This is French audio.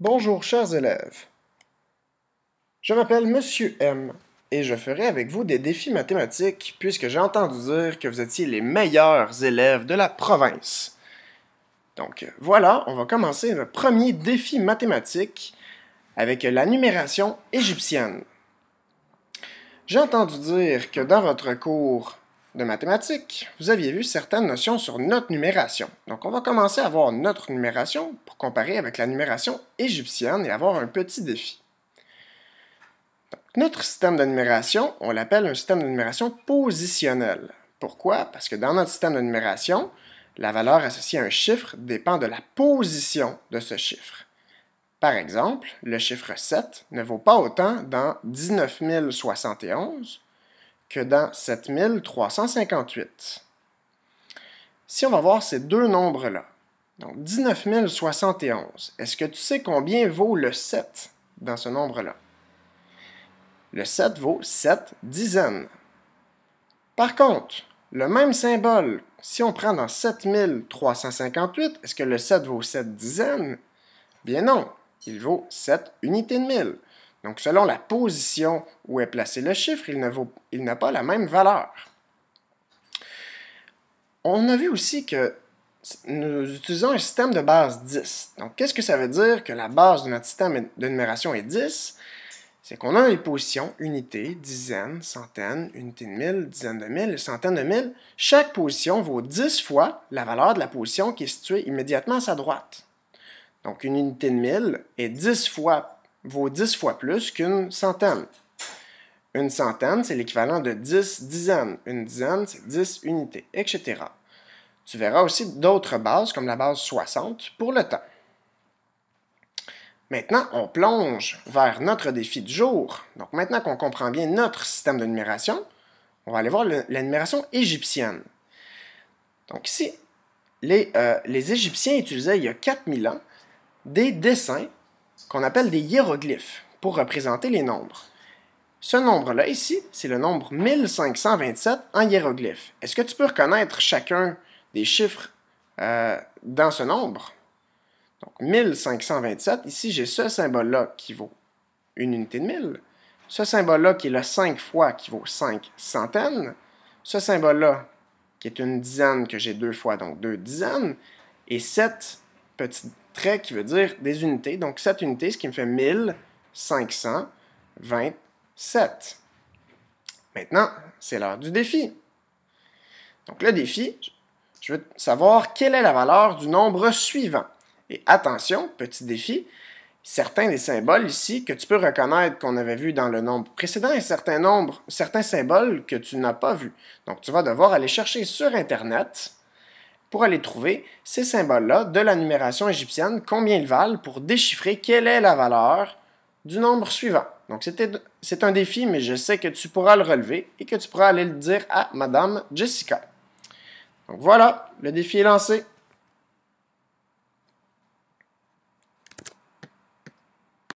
Bonjour chers élèves. Je m'appelle Monsieur M et je ferai avec vous des défis mathématiques puisque j'ai entendu dire que vous étiez les meilleurs élèves de la province. Donc voilà, on va commencer le premier défi mathématique avec la numération égyptienne. J'ai entendu dire que dans votre cours de mathématiques, vous aviez vu certaines notions sur notre numération. Donc on va commencer à voir notre numération pour comparer avec la numération égyptienne et avoir un petit défi. notre système de numération, on l'appelle un système de numération positionnel. Pourquoi? Parce que dans notre système de numération, la valeur associée à un chiffre dépend de la position de ce chiffre. Par exemple, le chiffre 7 ne vaut pas autant dans 19 que dans 7358. Si on va voir ces deux nombres-là, donc 19071, est-ce que tu sais combien vaut le 7 dans ce nombre-là? Le 7 vaut 7 dizaines. Par contre, le même symbole, si on prend dans 7358, est-ce que le 7 vaut 7 dizaines? Bien non, il vaut 7 unités de 1000. Donc, selon la position où est placé le chiffre, il, n'a pas la même valeur. On a vu aussi que nous utilisons un système de base 10. Donc, qu'est-ce que ça veut dire que la base de notre système de numération est 10? C'est qu'on a une positions, unité, dizaines, centaines, unités de mille, dizaines de mille, centaines de mille. Chaque position vaut 10 fois la valeur de la position qui est située immédiatement à sa droite. Donc, une unité de mille est 10 fois vaut 10 fois plus qu'une centaine. Une centaine, c'est l'équivalent de 10 dizaines. Une dizaine, c'est 10 unités, etc. Tu verras aussi d'autres bases, comme la base 60, pour le temps. Maintenant, on plonge vers notre défi du jour. Donc maintenant qu'on comprend bien notre système de numération, on va aller voir égyptienne. Donc ici, les, euh, les Égyptiens utilisaient il y a 4000 ans des dessins qu'on appelle des hiéroglyphes pour représenter les nombres. Ce nombre-là ici, c'est le nombre 1527 en hiéroglyphes. Est-ce que tu peux reconnaître chacun des chiffres euh, dans ce nombre? Donc 1527, ici j'ai ce symbole-là qui vaut une unité de 1000, ce symbole-là qui est le 5 fois qui vaut 5 centaines, ce symbole-là qui est une dizaine que j'ai deux fois, donc deux dizaines, et 7 petit trait qui veut dire des unités. Donc cette unité, ce qui me fait 1527. Maintenant, c'est l'heure du défi. Donc le défi, je veux savoir quelle est la valeur du nombre suivant. Et attention, petit défi, certains des symboles ici que tu peux reconnaître qu'on avait vu dans le nombre précédent et certains nombres, certains symboles que tu n'as pas vu. Donc tu vas devoir aller chercher sur Internet pour aller trouver ces symboles-là de la numération égyptienne, combien ils valent, pour déchiffrer quelle est la valeur du nombre suivant. Donc c'est un défi, mais je sais que tu pourras le relever et que tu pourras aller le dire à Madame Jessica. Donc voilà, le défi est lancé.